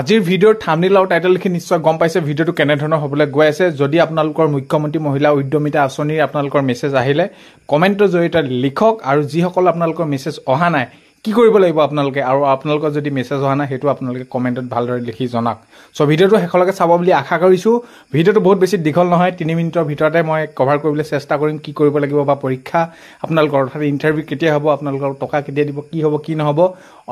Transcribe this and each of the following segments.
আজিৰ ভিডিঅ'ৰ থামনিল আৰু টাইটেলখিনি নিশ্চয় গম পাইছে ভিডিঅ'টো কেনেধৰণৰ হ'বলৈ গৈ আছে যদি আপোনালোকৰ মুখ্যমন্ত্ৰী মহিলা উদ্যমিতা আঁচনিৰ আপোনালোকৰ মেছেজ আহিলে কমেণ্টৰ জৰিয়তে লিখক আৰু যিসকল আপোনালোকৰ মেছেজ অহা নাই কি কৰিব লাগিব আপোনালোকে আৰু আপোনালোকৰ যদি মেছেজ অহা নাই সেইটো আপোনালোকে কমেণ্টত ভালদৰে লিখি জনাওক চ' ভিডিঅ'টো শেষলৈকে চাব বুলি আশা কৰিছোঁ ভিডিঅ'টো বহুত বেছি দীঘল নহয় তিনি মিনিটৰ ভিতৰতে মই কভাৰ কৰিবলৈ চেষ্টা কৰিম কি কৰিব লাগিব বা পৰীক্ষা আপোনালোকৰ অৰ্থাৎ ইণ্টাৰভিউ কেতিয়া হ'ব আপোনালোকৰ টকা কেতিয়া দিব কি হ'ব কি নহ'ব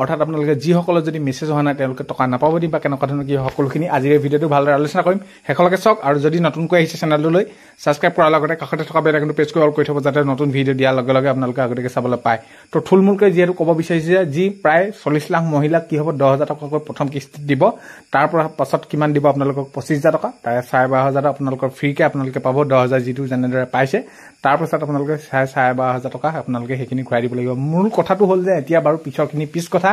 অৰ্থাৎ আপোনালোকে যিসকলৰ যদি মেছেজ অহা নাই তেওঁলোকে টকা নাপাব দিম বা কেনেকুৱা ধৰণৰ কি সকলোখিনি আজিৰ ভিডিঅ'টো ভালদৰে আলোচনা কৰিম শেষলৈকে চাওক আৰু যদি নতুনকৈ আহিছে চেনেলটোলৈ ছাবস্ক্ৰাইব কৰাৰ লগতে কাষতে থকা বেলেগ পে'জ কৰি অল কৰি থ'ব যাতে নতুন ভিডিঅ' দিয়াৰ লগে লগে আপোনালোকে আগতীয়াকৈ চাবলৈ পায় ত' থুলমূলকৈ যিহেতু ক'ব বিচাৰিছোঁ যে যি প্ৰায় চল্লিছ লাখ মহিলাক কি হ'ব দহ হাজাৰ টকাকৈ প্ৰথম কিস্তিত দিব তাৰ পৰা পাছত কিমান দিব আপোনালোকক পঁচিছ হাজাৰ টকা তাৰে চাৰে বাৰ হাজাৰ আপোনালোকৰ ফ্ৰীকে আপোনালোকে পাব দহ হাজাৰ যিটো যেনেদৰে পাইছে তাৰ পাছত আপোনালোকে চাৰে চাৰে বাৰ হাজাৰ টকা আপোনালোকে সেইখিনি ঘূৰাই দিব লাগিব মূল কথাটো হ'ল যে এতিয়া বাৰু পিছৰখিনি পিছ কথা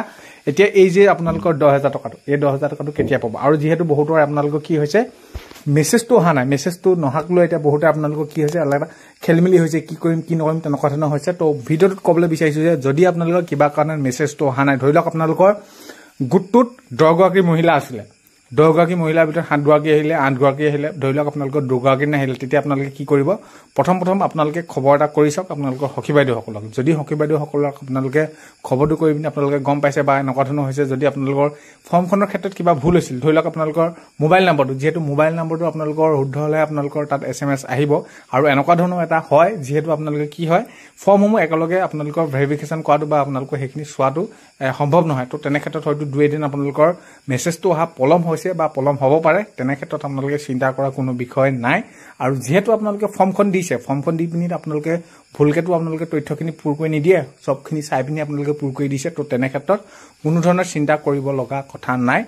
এতিয়া এই যে আপোনালোকৰ দহ হাজাৰ টকাটো এই দহ হাজাৰ টকাটো কেতিয়া পাব আৰু যিহেতু বহুতৰ আপোনালোকৰ কি হৈছে মেছেজটো অহা নাই মেছেজটো নহাক লৈ এতিয়া বহুতে আপোনালোকৰ কি হৈছে খেল মেলি হৈছে কি কৰিম কি নকৰিম তেনেকুৱা ধৰণৰ হৈছে ত' ভিডিঅ'টোত ক'বলৈ বিচাৰিছোঁ যে যদি আপোনালোকৰ কিবা কাৰণে মেছেজটো অহা নাই ধৰি লওক আপোনালোকৰ গোটটোত দহগৰাকী মহিলা আছিলে দহগৰাকী মহিলাৰ ভিতৰত সাতগৰাকী আহিলে আঠগৰাকী আহিলে ধৰি লওক আপোনালোকৰ দুগৰাকী নাহিলে তেতিয়া আপোনালোকে কি কৰিব প্ৰথম প্ৰথম আপোনালোকে খবৰ এটা কৰি চাওক আপোনালোকৰ সখী বাইদেউসকলক যদি সখী বাইদেউসকলক আপোনালোকে খবৰটো কৰি পিনি আপোনালোকে গম পাইছে বা এনেকুৱা ধৰণৰ হৈছে যদি আপোনালোকৰ ফৰ্মখনৰ ক্ষেত্ৰত কিবা ভুল হৈছিল ধৰি লওক আপোনালোকৰ মোবাইল নম্বৰটো যিহেতু মোবাইল নম্বৰটো আপোনালোকৰ শুদ্ধ হ'লে আপোনালোকৰ তাত এছ এম এছ আহিব আৰু এনেকুৱা ধৰণৰ এটা হয় যিহেতু আপোনালোকে কি হয় ফৰ্মসমূহ একেলগে আপোনালোকৰ ভেৰিফিকেশ্যন কৰাটো বা আপোনালোকৰ সেইখিনি চোৱাটো সম্ভৱ নহয় তো তেনেক্ষেত্ৰত হয়তো দুই এদিন আপোনালোকৰ মেছেজটো অহা পলম হৈছে গৈছে বা পলম হ'ব পাৰে তেনেক্ষেত্ৰত আপোনালোকে চিন্তা কৰাৰ কোনো বিষয় নাই আৰু যিহেতু আপোনালোকে ফৰ্মখন দিছে ফৰ্মখন দি পিনি আপোনালোকে ভুলকেতো আপোনালোকে তথ্যখিনি পূৰ কৰি নিদিয়ে চবখিনি চাই পিনি আপোনালোকে পূৰ কৰি দিছে ত' তেনেক্ষেত্ৰত কোনো ধৰণৰ চিন্তা কৰিব লগা কথা নাই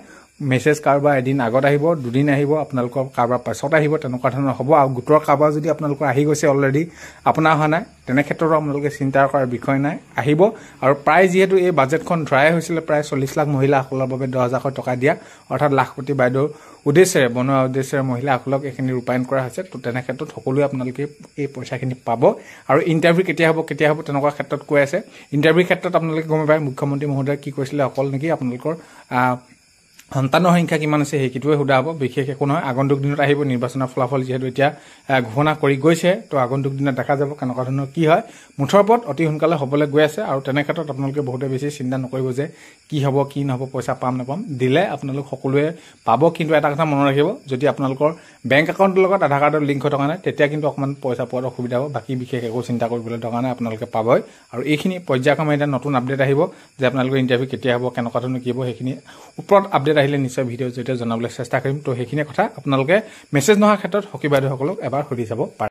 মেছেজ কাৰোবাৰ এদিন আগত আহিব দুদিন আহিব আপোনালোকৰ কাৰোবাৰ পাছত আহিব তেনেকুৱা ধৰণৰ হ'ব আৰু গোটৰ কাৰোবাৰ যদি আপোনালোকৰ আহি গৈছে অলৰেডি আপোনাৰ হোৱা নাই তেনেক্ষেত্ৰতো আপোনালোকে চিন্তা কৰাৰ বিষয় নাই আহিব আৰু প্ৰায় যিহেতু এই বাজেটখন ধৰাই হৈছিলে প্ৰায় চল্লিছ লাখ মহিলাসকলৰ বাবে দহ হাজাৰশ টকা দিয়া অৰ্থাৎ লাখপতি বাইদেউৰ উদ্দেশ্যেৰে বনোৱা উদ্দেশ্যেৰে মহিলাসকলক এইখিনি ৰূপায়ণ কৰা হৈছে তো তেনেক্ষেত্ৰত সকলোৱে আপোনালোকে এই পইচাখিনি পাব আৰু ইণ্টাৰভিউ কেতিয়া হ'ব কেতিয়া হ'ব তেনেকুৱা ক্ষেত্ৰত কৈ আছে ইণ্টাৰভিউৰ ক্ষেত্ৰত আপোনালোকে গমে পায় মুখ্যমন্ত্ৰী মহোদয়ে কি কৈছিলে অকল নেকি আপোনালোকৰ সন্তানৰ সংখ্যা কিমান আছে সেইটোৱে সোধা হ'ব বিশেষ একো নহয় আগন্তুক দিনত আহিব নিৰ্বাচনৰ ফলাফল যিহেতু এতিয়া ঘোষণা কৰি গৈছে ত' আগন্তুক দিনত দেখা যাব কেনেকুৱা ধৰণৰ কি হয় মুঠৰ ওপৰত অতি সোনকালে হ'বলৈ গৈ আছে আৰু তেনেক্ষেত্ৰত আপোনালোকে বহুতে বেছি চিন্তা নকৰিব যে কি হ'ব কি নহ'ব পইচা পাম নাপাম দিলে আপোনালোক সকলোৱে পাব কিন্তু এটা কথা মনত ৰাখিব যদি আপোনালোকৰ বেংক একাউণ্টৰ লগত আধাৰ কাৰ্ডৰ লিংক হৈ থকা নাই তেতিয়া কিন্তু অকণমান পইচা পোৱাত অসুবিধা হ'ব বাকী বিশেষ একো চিন্তা কৰিবলৈ থকা নাই আপোনালোকে পাবই আৰু এইখিনি পৰ্যায়ক্ৰমে এতিয়া নতুন আপডেট আহিব যে আপোনালোকৰ ইণ্টাৰভিউ কেতিয়া হ'ব কেনেকুৱা ধৰণৰ কি হ'ব সেইখিনি ওপৰত আপডেট আহিলে নিশ্চয় ভিডিঅ'ৰ জৰিয়তে জনাবলৈ চেষ্টা কৰিম তো সেইখিনি কথা আপোনালোকে মেছেজ নোহোৱাৰ ক্ষেত্ৰত সকী বাইদেউসকলক এবাৰ সুধি চাব পাৰে